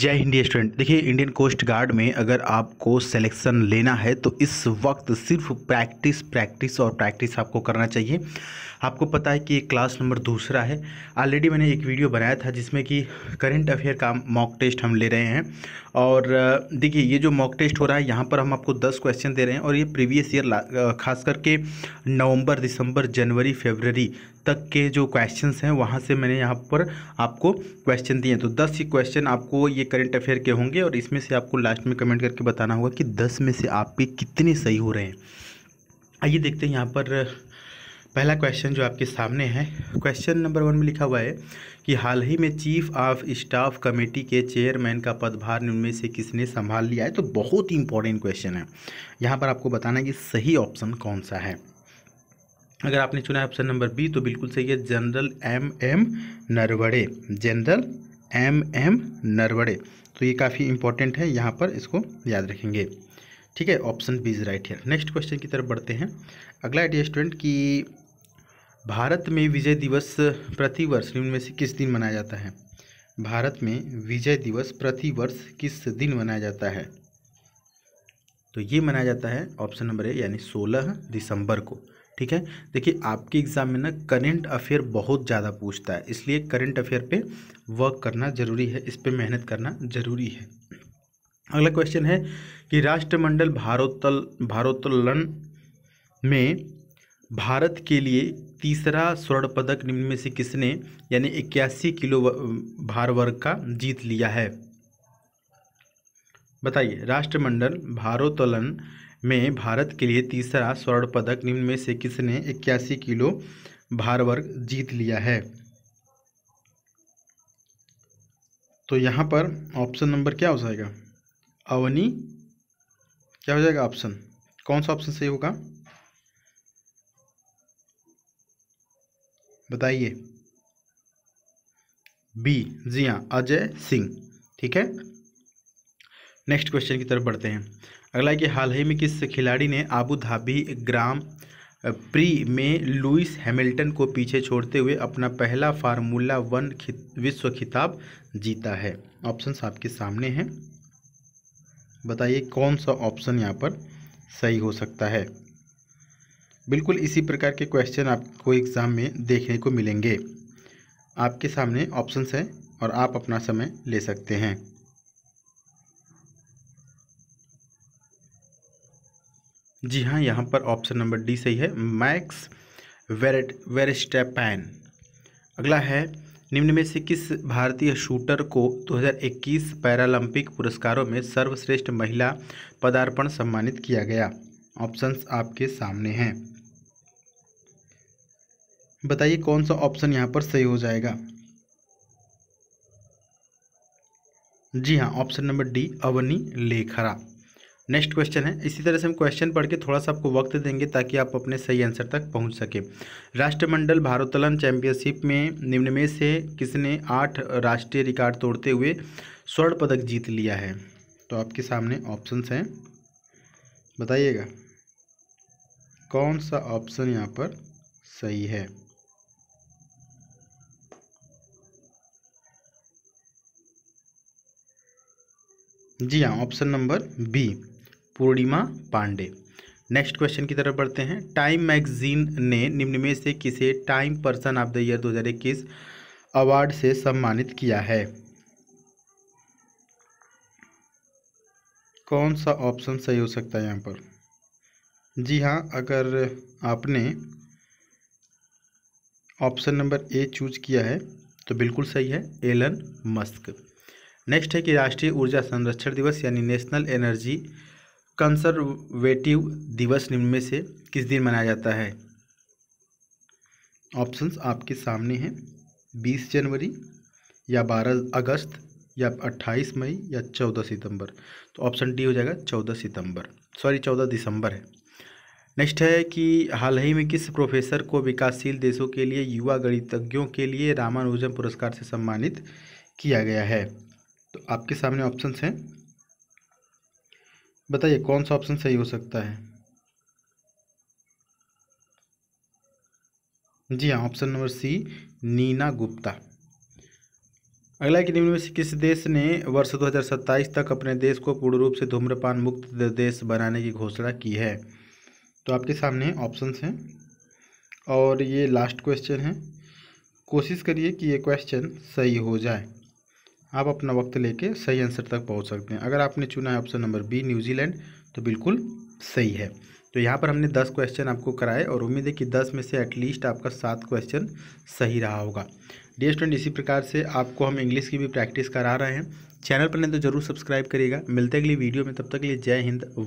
जय हिंदी स्टूडेंट देखिए Indian coast guard में अगर आपको सिलेक्शन लेना है तो इस वक्त सिर्फ प्रैक्टिस प्रैक्टिस और प्रैक्टिस आपको करना चाहिए आपको पता है कि क्लास नंबर दूसरा है ऑलरेडी मैंने एक वीडियो बनाया था जिसमें कि करंट अफेयर का मॉक टेस्ट हम ले रहे हैं और देखिए ये जो मॉक टेस्ट हो रहा है यहाँ पर हम आपको दस क्वेश्चन दे रहे हैं और ये प्रीवियस ईयर खास करके नवम्बर दिसंबर जनवरी फेबररी तक के जो क्वेश्चंस हैं वहाँ से मैंने यहाँ पर आपको क्वेश्चन दिए तो दस ही क्वेश्चन आपको ये करंट अफेयर के होंगे और इसमें से आपको लास्ट में कमेंट करके बताना होगा कि दस में से आपके कितने सही हो रहे हैं आइए देखते हैं यहाँ पर पहला क्वेश्चन जो आपके सामने है क्वेश्चन नंबर वन में लिखा हुआ है कि हाल ही में चीफ ऑफ स्टाफ कमेटी के चेयरमैन का पदभार उनमें से किसने संभाल लिया है तो बहुत ही इंपॉर्टेंट क्वेश्चन है यहाँ पर आपको बताना है कि सही ऑप्शन कौन सा है अगर आपने चुना है ऑप्शन नंबर बी तो बिल्कुल सही है general M M Naravane general M M Naravane तो ये काफ़ी इंपॉर्टेंट है यहाँ पर इसको याद रखेंगे ठीक है ऑप्शन बी इज राइट है नेक्स्ट क्वेश्चन की तरफ बढ़ते हैं अगला आइडिया स्टूडेंट कि भारत में विजय दिवस प्रतिवर्ष निम्न में से किस दिन मनाया जाता है भारत में विजय दिवस प्रतिवर्ष किस दिन मनाया जाता है तो ये मनाया जाता है ऑप्शन नंबर ए यानी 16 दिसंबर को ठीक है देखिए आपके एग्ज़ाम में ना करेंट अफेयर बहुत ज़्यादा पूछता है इसलिए करेंट अफेयर पे वर्क करना ज़रूरी है इस पर मेहनत करना ज़रूरी है अगला क्वेश्चन है कि राष्ट्रमंडल भारोत्तल भारोत्तोलन में भारत के लिए तीसरा स्वर्ण पदक निम्न में से किसने यानी इक्यासी किलो भार वर्ग का जीत लिया है बताइए राष्ट्रमंडल भारोत्तोलन में भारत के लिए तीसरा स्वर्ण पदक निम्न में से किसने इक्यासी किलो भार वर्ग जीत लिया है तो यहाँ पर ऑप्शन नंबर क्या हो जाएगा अवनी क्या हो जाएगा ऑप्शन कौन सा ऑप्शन सही होगा बताइए बी जी हाँ अजय सिंह ठीक है नेक्स्ट क्वेश्चन की तरफ बढ़ते हैं अगला कि हाल ही में किस खिलाड़ी ने आबू धाबी ग्राम प्री में लुइस हैमिल्टन को पीछे छोड़ते हुए अपना पहला फार्मूला वन विश्व खिताब जीता है ऑप्शंस आपके सामने हैं बताइए कौन सा ऑप्शन यहाँ पर सही हो सकता है बिल्कुल इसी प्रकार के क्वेश्चन आपको एग्ज़ाम में देखने को मिलेंगे आपके सामने ऑप्शंस हैं और आप अपना समय ले सकते हैं जी हाँ यहाँ पर ऑप्शन नंबर डी सही है मैक्स वेरेट वेरेस्टेपैन अगला है निम्न में से किस भारतीय शूटर को 2021 पैरालंपिक पुरस्कारों में सर्वश्रेष्ठ महिला पदार्पण सम्मानित किया गया ऑप्शंस आपके सामने हैं बताइए कौन सा ऑप्शन यहाँ पर सही हो जाएगा जी हाँ option number D Avani Lekhara next question है इसी तरह से हम क्वेश्चन पढ़ के थोड़ा सा आपको वक्त देंगे ताकि आप अपने सही आंसर तक पहुंच सके राष्ट्रमंडल भारोत्तोलन चैंपियनशिप में निम्न में से किसने आठ राष्ट्रीय रिकॉर्ड तोड़ते हुए स्वर्ण पदक जीत लिया है तो आपके सामने ऑप्शंस हैं बताइएगा कौन सा ऑप्शन यहाँ पर सही है जी हाँ option number B Purnima Pandey next question की तरफ बढ़ते हैं टाइम मैगजीन ने निम्न में से किसे Time person of the year 2021 award से सम्मानित किया है कौन सा ऑप्शन सही हो सकता है यहाँ पर जी हाँ अगर आपने ऑप्शन नंबर ए चूज किया है तो बिल्कुल सही है एलन मस्क नेक्स्ट है कि राष्ट्रीय ऊर्जा संरक्षण दिवस यानी नेशनल एनर्जी कंसर्वेटिव दिवस निम्न में से किस दिन मनाया जाता है ऑप्शंस आपके सामने हैं 20 जनवरी या 12 अगस्त या 28 मई या 14 सितंबर तो ऑप्शन डी हो जाएगा 14 सितंबर सॉरी 14 दिसंबर है नेक्स्ट है कि हाल ही में किस प्रोफेसर को विकासशील देशों के लिए युवा गणितज्ञों के लिए रामानुजन पुरस्कार से सम्मानित किया गया है तो आपके सामने ऑप्शंस हैं बताइए कौन सा ऑप्शन सही हो सकता है जी हाँ option number C Neena Gupta अगला कि निम्न में से किस देश ने वर्ष 2027 तक अपने देश को पूर्ण रूप से धूम्रपान मुक्त देश बनाने की घोषणा की है तो आपके सामने ऑप्शंस हैं और ये लास्ट क्वेश्चन है कोशिश करिए कि ये क्वेश्चन सही हो जाए आप अपना वक्त लेके सही आंसर तक पहुंच सकते हैं अगर आपने चुना है ऑप्शन नंबर बी न्यूजीलैंड तो बिल्कुल सही है तो यहाँ पर हमने दस क्वेश्चन आपको कराए और उम्मीद है कि दस में से एटलीस्ट आपका सात क्वेश्चन सही रहा होगा डियर स्टूडेंट इसी प्रकार से आपको हम इंग्लिश की भी प्रैक्टिस करा रहे हैं चैनल पर नहीं तो जरूर सब्सक्राइब करिएगा मिलते अगली वीडियो में तब तक के लिए जय हिंद